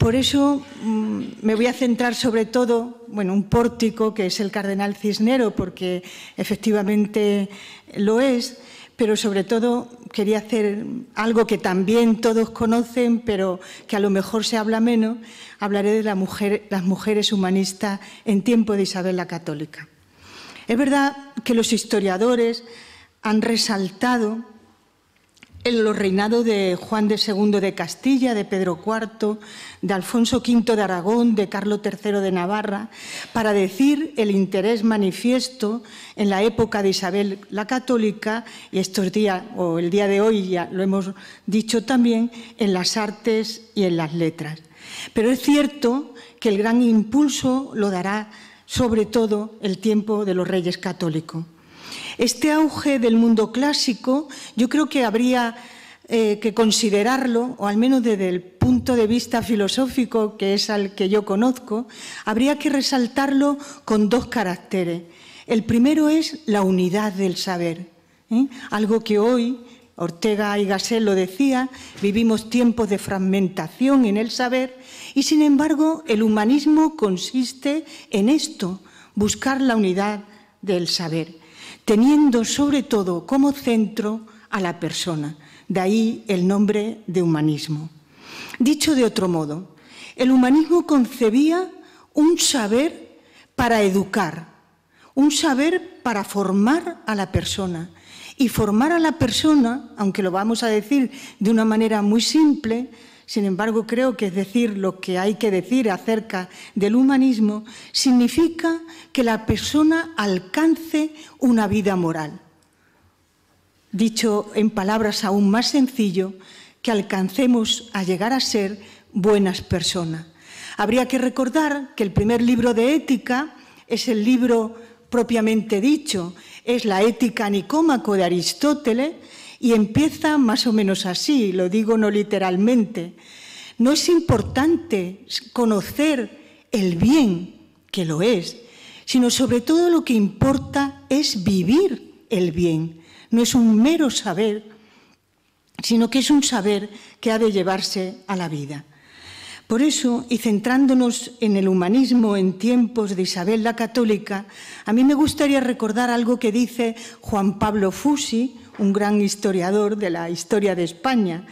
Por eso mm, me voy a centrar sobre todo, bueno, un pórtico que es el cardenal Cisnero, porque efectivamente lo es, pero sobre todo quería hacer algo que también todos conocen, pero que a lo mejor se habla menos. Hablaré de las mujeres humanistas en tiempo de Isabel la Católica. Es verdad que los historiadores han resaltado en los reinados de Juan II de Castilla, de Pedro IV, de Alfonso V de Aragón, de Carlos III de Navarra, para decir el interés manifiesto en la época de Isabel la Católica y estos días, o el día de hoy ya lo hemos dicho también, en las artes y en las letras. Pero es cierto que el gran impulso lo dará sobre todo el tiempo de los reyes católicos. Este auge del mundo clásico yo creo que habría eh, que considerarlo, o al menos desde el punto de vista filosófico que es al que yo conozco, habría que resaltarlo con dos caracteres. El primero es la unidad del saber, ¿eh? algo que hoy Ortega y Gasset lo decía, vivimos tiempos de fragmentación en el saber y sin embargo el humanismo consiste en esto, buscar la unidad del saber teniendo sobre todo como centro a la persona. De ahí el nombre de humanismo. Dicho de otro modo, el humanismo concebía un saber para educar, un saber para formar a la persona. Y formar a la persona, aunque lo vamos a decir de una manera muy simple, sin embargo, creo que decir lo que hay que decir acerca del humanismo significa que la persona alcance una vida moral. Dicho en palabras aún más sencillo, que alcancemos a llegar a ser buenas personas. Habría que recordar que el primer libro de ética es el libro propiamente dicho, es la ética nicómaco de Aristóteles y empieza más o menos así, lo digo no literalmente. No es importante conocer el bien, que lo es, sino sobre todo lo que importa es vivir el bien. No es un mero saber, sino que es un saber que ha de llevarse a la vida. Por eso, y centrándonos en el humanismo en tiempos de Isabel la Católica, a mí me gustaría recordar algo que dice Juan Pablo Fusi un gran historiador de la historia de España.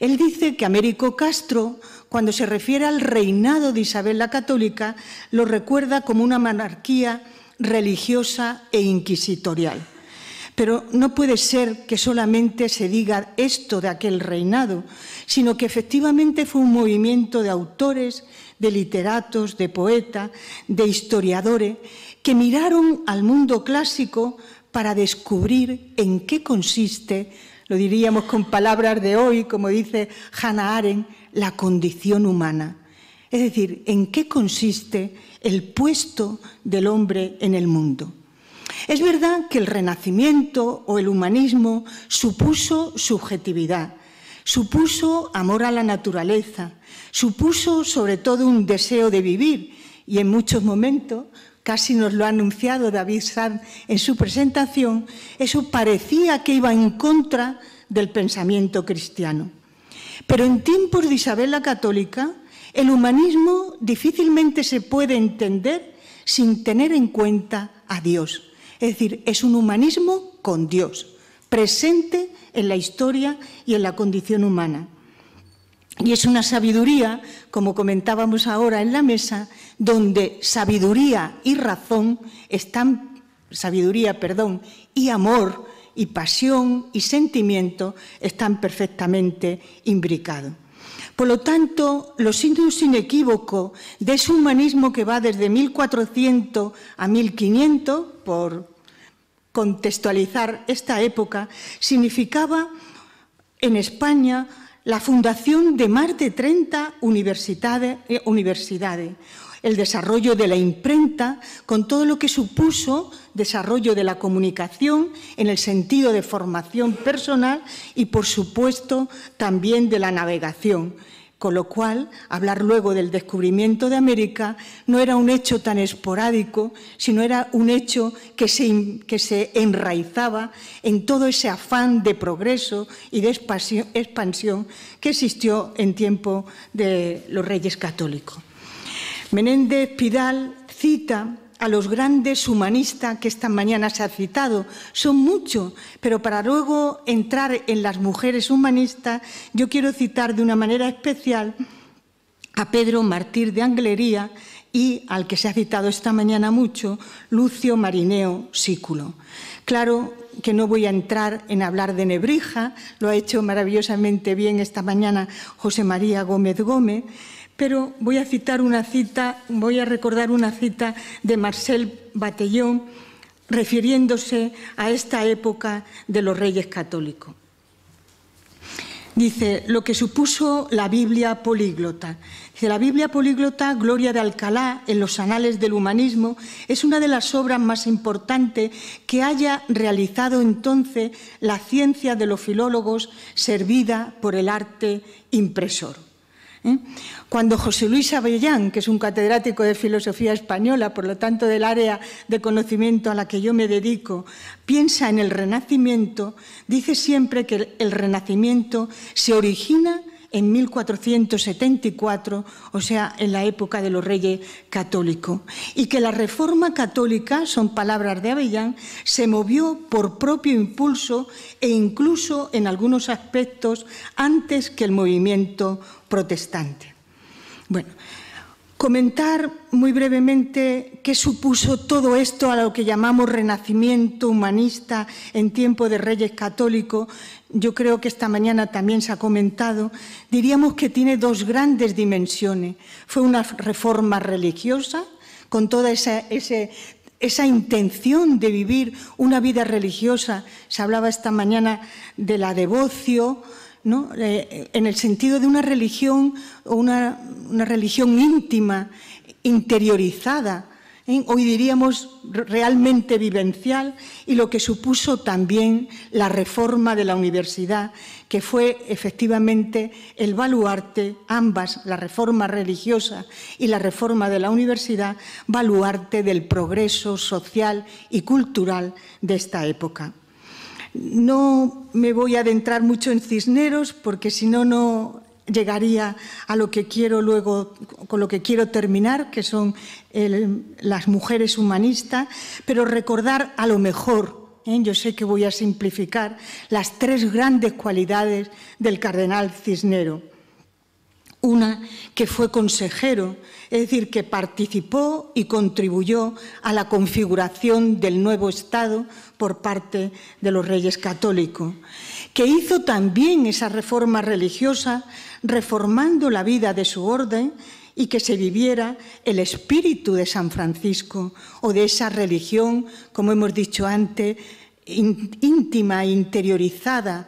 Él dice que Américo Castro, cuando se refiere al reinado de Isabel la Católica, lo recuerda como una monarquía religiosa e inquisitorial. Pero no puede ser que solamente se diga esto de aquel reinado, sino que efectivamente fue un movimiento de autores, de literatos, de poetas, de historiadores, que miraron al mundo clásico para descubrir en qué consiste, lo diríamos con palabras de hoy, como dice Hannah Arendt, la condición humana. Es decir, en qué consiste el puesto del hombre en el mundo. Es verdad que el renacimiento o el humanismo supuso subjetividad, supuso amor a la naturaleza, supuso sobre todo un deseo de vivir y en muchos momentos casi nos lo ha anunciado David Sanz en su presentación, eso parecía que iba en contra del pensamiento cristiano. Pero en tiempos de Isabel la Católica, el humanismo difícilmente se puede entender sin tener en cuenta a Dios. Es decir, es un humanismo con Dios, presente en la historia y en la condición humana. Y es una sabiduría, como comentábamos ahora en la mesa, donde sabiduría y razón están, sabiduría, perdón, y amor y pasión y sentimiento están perfectamente imbricados. Por lo tanto, los signos inequívocos de ese humanismo que va desde 1400 a 1500, por contextualizar esta época, significaba en España la fundación de más de 30 universidades, eh, universidades, el desarrollo de la imprenta, con todo lo que supuso desarrollo de la comunicación en el sentido de formación personal y, por supuesto, también de la navegación. Con lo cual, hablar luego del descubrimiento de América no era un hecho tan esporádico, sino era un hecho que se, que se enraizaba en todo ese afán de progreso y de expansión que existió en tiempo de los reyes católicos. Menéndez Pidal cita a los grandes humanistas que esta mañana se ha citado. Son muchos, pero para luego entrar en las mujeres humanistas, yo quiero citar de una manera especial a Pedro Martir de Anglería y al que se ha citado esta mañana mucho, Lucio Marineo Sículo. Claro que no voy a entrar en hablar de Nebrija, lo ha hecho maravillosamente bien esta mañana José María Gómez Gómez, pero voy a citar una cita, voy a recordar una cita de Marcel Batellón refiriéndose a esta época de los reyes católicos. Dice, lo que supuso la Biblia políglota. Dice, la Biblia políglota, Gloria de Alcalá, en los anales del humanismo, es una de las obras más importantes que haya realizado entonces la ciencia de los filólogos servida por el arte impresor. ¿eh? Cuando José Luis Avellán, que es un catedrático de filosofía española, por lo tanto del área de conocimiento a la que yo me dedico, piensa en el renacimiento, dice siempre que el renacimiento se origina en 1474, o sea, en la época de los reyes católicos, y que la reforma católica, son palabras de Avellán, se movió por propio impulso e incluso en algunos aspectos antes que el movimiento protestante. Bueno, comentar muy brevemente qué supuso todo esto a lo que llamamos renacimiento humanista en tiempo de reyes católicos yo creo que esta mañana también se ha comentado, diríamos que tiene dos grandes dimensiones. Fue una reforma religiosa, con toda esa, esa intención de vivir una vida religiosa. Se hablaba esta mañana de la devocio, eh, en el sentido de una religión o una religión íntima, interiorizada, ¿eh? hoy diríamos realmente vivencial, y lo que supuso también la reforma de la universidad, que fue efectivamente el baluarte, ambas, la reforma religiosa y la reforma de la universidad, baluarte del progreso social y cultural de esta época. No me voy a adentrar mucho en Cisneros porque si no, no llegaría a lo que quiero luego, con lo que quiero terminar, que son las mujeres humanistas, pero recordar a lo mejor, ¿eh? yo sé que voy a simplificar, las tres grandes cualidades del cardenal Cisnero. Una que fue consejero, es decir, que participó y contribuyó a la configuración del nuevo Estado por parte de los reyes católicos que hizo también esa reforma religiosa, reformando la vida de su orden y que se viviera el espíritu de San Francisco o de esa religión, como hemos dicho antes, íntima, interiorizada,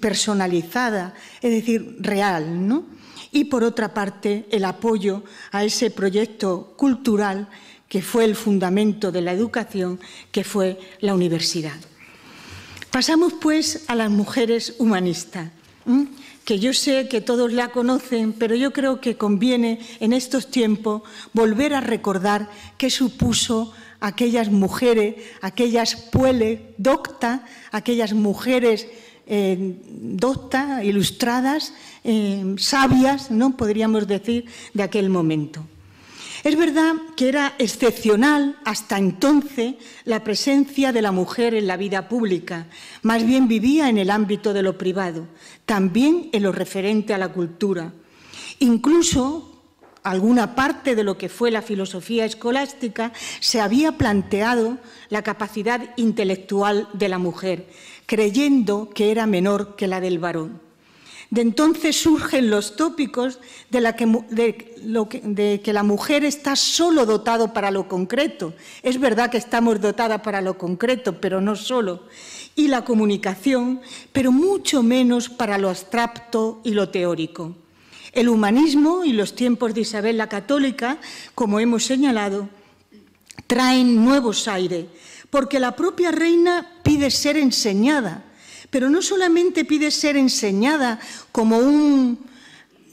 personalizada, es decir, real, Y por otra parte, el apoyo a ese proyecto cultural que fue el fundamento de la educación, que fue la universidad. Pasamos pues a las mujeres humanistas, que yo sé que todos la conocen, pero yo creo que conviene en estos tiempos volver a recordar qué supuso aquellas mujeres, aquellas puele docta, aquellas mujeres eh, docta, ilustradas, eh, sabias, ¿no? podríamos decir, de aquel momento. Es verdad que era excepcional hasta entonces la presencia de la mujer en la vida pública, más bien vivía en el ámbito de lo privado, también en lo referente a la cultura. Incluso alguna parte de lo que fue la filosofía escolástica se había planteado la capacidad intelectual de la mujer, creyendo que era menor que la del varón. De entonces surgen los tópicos de, que, que la mujer está solo dotada para lo concreto. Es verdad que estamos dotadas para lo concreto, pero no solo. Y la comunicación, pero mucho menos para lo abstracto y lo teórico. El humanismo y los tiempos de Isabel la Católica, como hemos señalado, traen nuevos aire, porque la propia reina pide ser enseñada pero no solamente pide ser enseñada como un,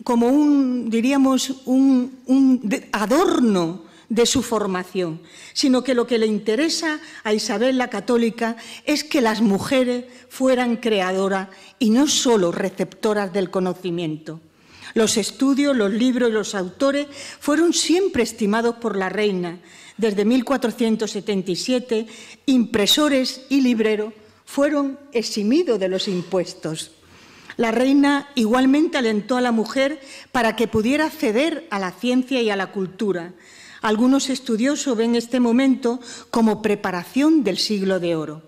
como un diríamos, un, un adorno de su formación, sino que lo que le interesa a Isabel la Católica es que las mujeres fueran creadoras y no solo receptoras del conocimiento. Los estudios, los libros y los autores fueron siempre estimados por la reina, desde 1477, impresores y libreros fueron eximidos de los impuestos. La reina igualmente alentó a la mujer para que pudiera acceder a la ciencia y a la cultura. Algunos estudiosos ven este momento como preparación del siglo de oro.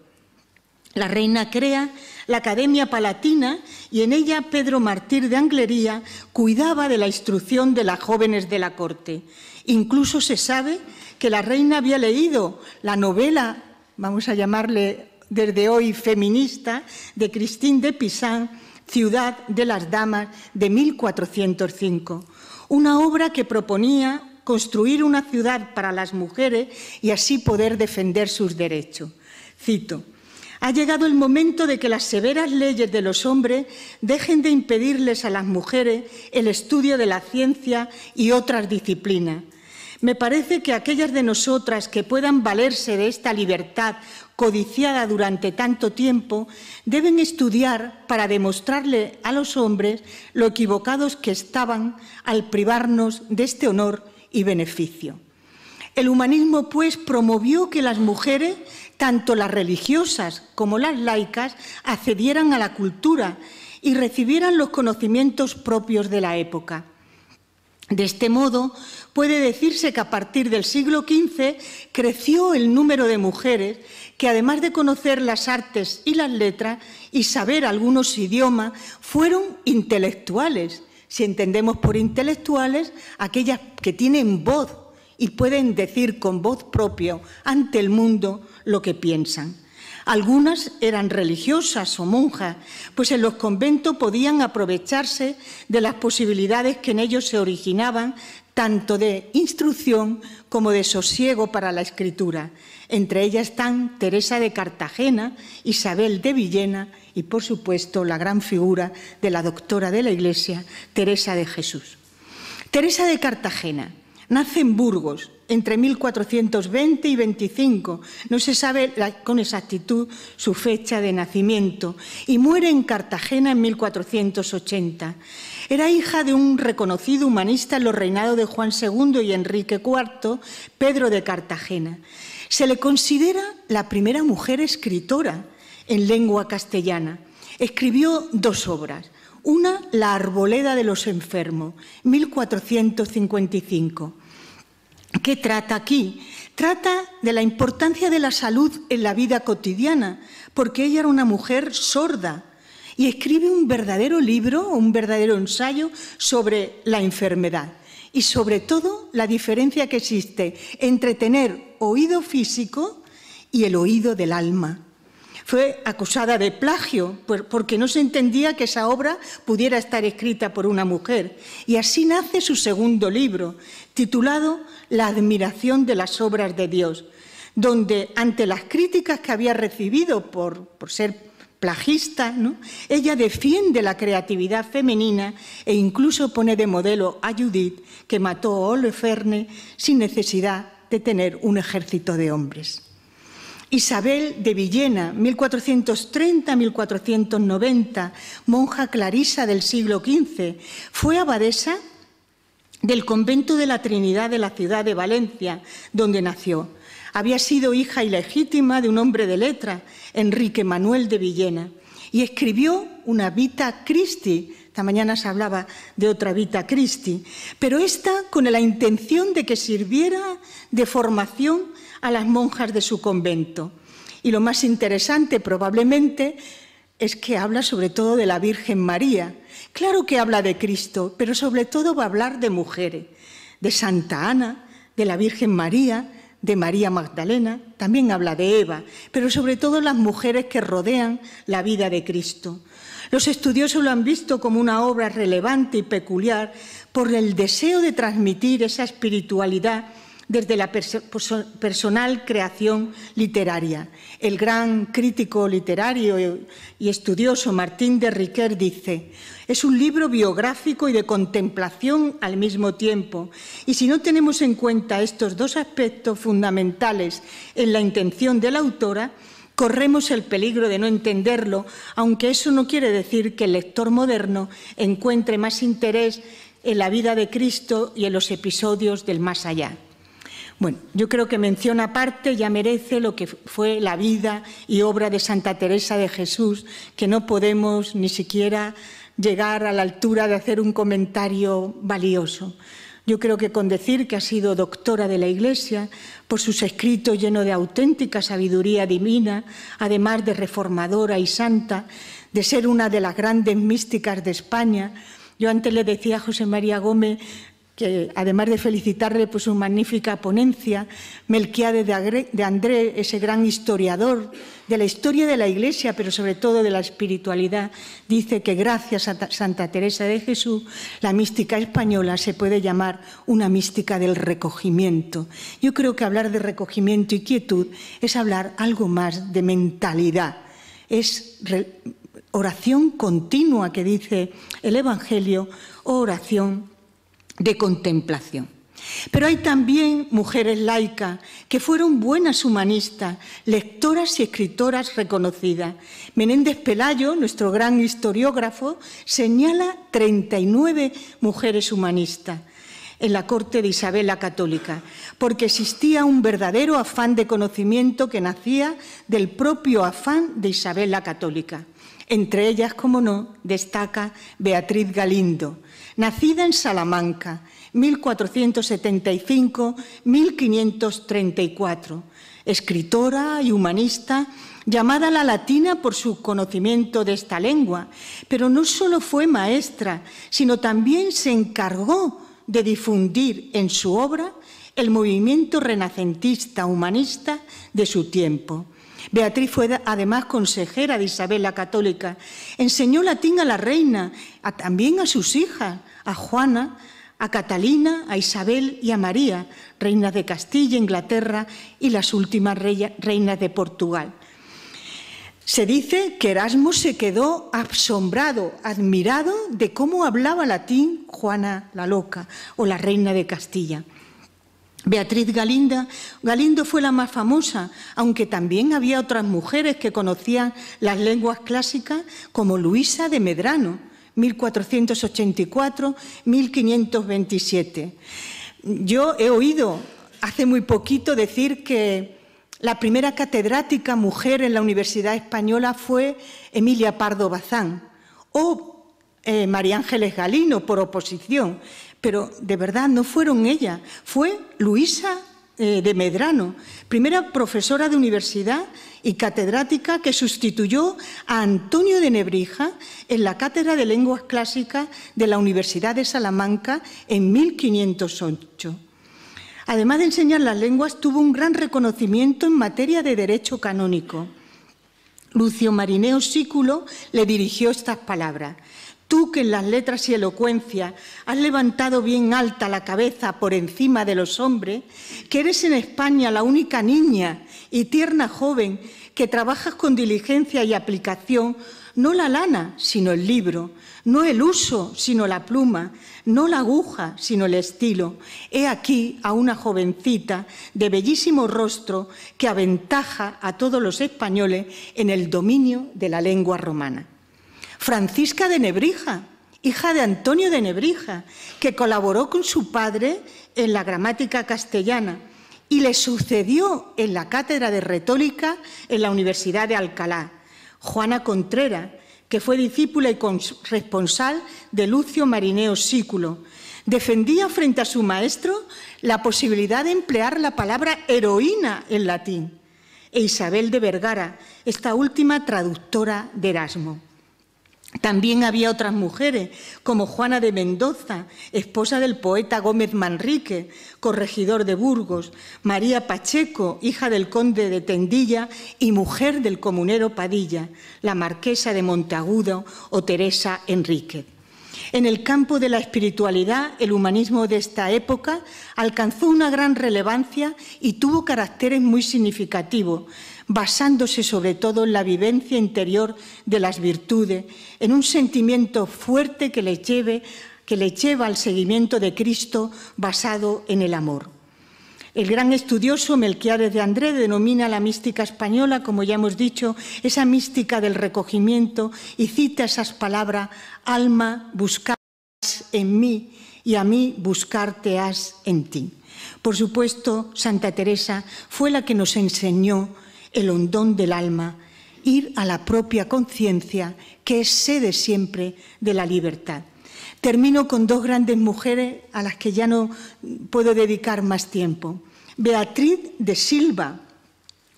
La reina crea la Academia Palatina y en ella Pedro Martir de Anglería cuidaba de la instrucción de las jóvenes de la corte. Incluso se sabe que la reina había leído la novela, vamos a llamarle desde hoy feminista, de Christine de Pizan, Ciudad de las Damas, de 1405. Una obra que proponía construir una ciudad para las mujeres y así poder defender sus derechos. Cito. Ha llegado el momento de que las severas leyes de los hombres dejen de impedirles a las mujeres el estudio de la ciencia y otras disciplinas. Me parece que aquellas de nosotras que puedan valerse de esta libertad codiciada durante tanto tiempo deben estudiar para demostrarle a los hombres lo equivocados que estaban al privarnos de este honor y beneficio. El humanismo, pues, promovió que las mujeres, tanto las religiosas como las laicas, accedieran a la cultura y recibieran los conocimientos propios de la época. De este modo, puede decirse que a partir del siglo XV creció el número de mujeres que, además de conocer las artes y las letras y saber algunos idiomas, fueron intelectuales. Si entendemos por intelectuales, aquellas que tienen voz y pueden decir con voz propia ante el mundo lo que piensan. Algunas eran religiosas o monjas, pues en los conventos podían aprovecharse de las posibilidades que en ellos se originaban, tanto de instrucción como de sosiego para la escritura. Entre ellas están Teresa de Cartagena, Isabel de Villena y, por supuesto, la gran figura de la doctora de la Iglesia, Teresa de Jesús. Teresa de Cartagena nace en Burgos entre 1420 y 25. No se sabe con exactitud su fecha de nacimiento y muere en Cartagena en 1480. Era hija de un reconocido humanista en los reinados de Juan II y Enrique IV, Pedro de Cartagena. Se le considera la primera mujer escritora en lengua castellana. Escribió dos obras. Una, La Arboleda de los Enfermos, 1455 ¿Qué trata aquí? Trata de la importancia de la salud en la vida cotidiana, porque ella era una mujer sorda y escribe un verdadero libro, un verdadero ensayo sobre la enfermedad y sobre todo la diferencia que existe entre tener oído físico y el oído del alma fue acusada de plagio porque no se entendía que esa obra pudiera estar escrita por una mujer. Y así nace su segundo libro, titulado La admiración de las obras de Dios, donde ante las críticas que había recibido por, ser plagista, ella defiende la creatividad femenina e incluso pone de modelo a Judith, que mató a Oleferne sin necesidad de tener un ejército de hombres. Isabel de Villena, 1430-1490, monja clarisa del siglo XV, fue abadesa del convento de la Trinidad de la ciudad de Valencia, donde nació. Había sido hija ilegítima de un hombre de letra, Enrique Manuel de Villena, y escribió una Vita Christi. Esta mañana se hablaba de otra Vita Christi, pero esta con la intención de que sirviera de formación a las monjas de su convento. Y lo más interesante probablemente es que habla sobre todo de la Virgen María. Claro que habla de Cristo, pero sobre todo va a hablar de mujeres, de Santa Ana, de la Virgen María, de María Magdalena, también habla de Eva, pero sobre todo las mujeres que rodean la vida de Cristo. Los estudiosos lo han visto como una obra relevante y peculiar por el deseo de transmitir esa espiritualidad desde la personal creación literaria. El gran crítico literario y estudioso Martín de Riquer dice, es un libro biográfico y de contemplación al mismo tiempo. Y si no tenemos en cuenta estos dos aspectos fundamentales en la intención de la autora, corremos el peligro de no entenderlo, aunque eso no quiere decir que el lector moderno encuentre más interés en la vida de Cristo y en los episodios del más allá. Bueno, yo creo que mención aparte ya merece lo que fue la vida y obra de Santa Teresa de Jesús, que no podemos ni siquiera llegar a la altura de hacer un comentario valioso. Yo creo que con decir que ha sido doctora de la Iglesia, por sus escritos llenos de auténtica sabiduría divina, además de reformadora y santa, de ser una de las grandes místicas de España, yo antes le decía a José María Gómez, que además de felicitarle por su magnífica ponencia, Melquiade de André, ese gran historiador de la historia de la Iglesia, pero sobre todo de la espiritualidad, dice que gracias a Santa Teresa de Jesús, la mística española se puede llamar una mística del recogimiento. Yo creo que hablar de recogimiento y quietud es hablar algo más de mentalidad, es oración continua que dice el Evangelio o oración de contemplación. Pero hay también mujeres laicas que fueron buenas humanistas, lectoras y escritoras reconocidas. Menéndez Pelayo, nuestro gran historiógrafo, señala 39 mujeres humanistas en la corte de Isabel la Católica, porque existía un verdadero afán de conocimiento que nacía del propio afán de Isabel la Católica. Entre ellas, como no, destaca Beatriz Galindo, nacida en Salamanca, 1475-1534, escritora y humanista, llamada la latina por su conocimiento de esta lengua, pero no solo fue maestra, sino también se encargó de difundir en su obra el movimiento renacentista humanista de su tiempo. Beatriz fue además consejera de Isabel la Católica. Enseñó latín a la reina, también a sus hijas, a Juana, a Catalina, a Isabel y a María, reinas de Castilla, Inglaterra y las últimas reinas de Portugal. Se dice que Erasmo se quedó asombrado, admirado de cómo hablaba latín Juana la Loca o la reina de Castilla. Beatriz Galinda, Galindo fue la más famosa, aunque también había otras mujeres que conocían las lenguas clásicas, como Luisa de Medrano, 1484-1527. Yo he oído hace muy poquito decir que la primera catedrática mujer en la Universidad Española fue Emilia Pardo Bazán o eh, María Ángeles Galino, por oposición, pero de verdad no fueron ella, fue Luisa eh, de Medrano, primera profesora de universidad y catedrática que sustituyó a Antonio de Nebrija en la Cátedra de Lenguas Clásicas de la Universidad de Salamanca en 1508. Además de enseñar las lenguas, tuvo un gran reconocimiento en materia de derecho canónico. Lucio Marineo Sículo le dirigió estas palabras. Tú que en las letras y elocuencia has levantado bien alta la cabeza por encima de los hombres, que eres en España la única niña y tierna joven que trabajas con diligencia y aplicación no la lana, sino el libro, no el uso, sino la pluma, no la aguja, sino el estilo. He aquí a una jovencita de bellísimo rostro que aventaja a todos los españoles en el dominio de la lengua romana. Francisca de Nebrija, hija de Antonio de Nebrija, que colaboró con su padre en la gramática castellana y le sucedió en la cátedra de retórica en la Universidad de Alcalá, Juana Contrera, que fue discípula y corresponsal de Lucio Marineo Sículo. Defendía frente a su maestro la posibilidad de emplear la palabra heroína en latín. E Isabel de Vergara, esta última traductora de Erasmo. También había otras mujeres, como Juana de Mendoza, esposa del poeta Gómez Manrique, corregidor de Burgos, María Pacheco, hija del conde de Tendilla y mujer del comunero Padilla, la marquesa de Monteagudo o Teresa Enríquez. En el campo de la espiritualidad, el humanismo de esta época alcanzó una gran relevancia y tuvo caracteres muy significativos, basándose sobre todo en la vivencia interior de las virtudes, en un sentimiento fuerte que le lleve, que lleva al seguimiento de Cristo basado en el amor. El gran estudioso Melquiades de André denomina la mística española, como ya hemos dicho, esa mística del recogimiento y cita esas palabras, alma, buscar en mí y a mí buscarte has en ti. Por supuesto, Santa Teresa fue la que nos enseñó el hondón del alma, ir a la propia conciencia, que es sede siempre de la libertad. Termino con dos grandes mujeres a las que ya no puedo dedicar más tiempo. Beatriz de Silva,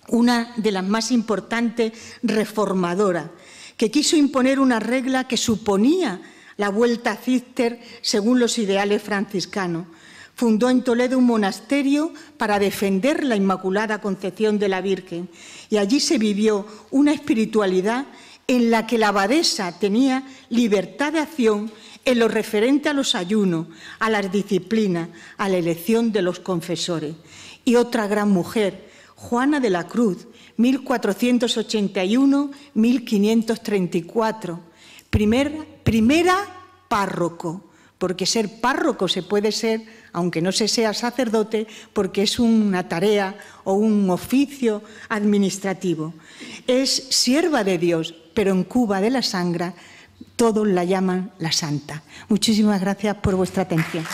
una de las más importantes reformadoras, que quiso imponer una regla que suponía la vuelta a Cister según los ideales franciscanos Fundó en Toledo un monasterio para defender la Inmaculada Concepción de la Virgen y allí se vivió una espiritualidad en la que la abadesa tenía libertad de acción en lo referente a los ayunos, a las disciplinas, a la elección de los confesores. Y otra gran mujer, Juana de la Cruz, 1481-1534, primera párroco, porque ser párroco se puede ser aunque no se sea sacerdote, porque es una tarea o un oficio administrativo. Es sierva de Dios, pero en Cuba de la Sangra todos la llaman la Santa. Muchísimas gracias por vuestra atención.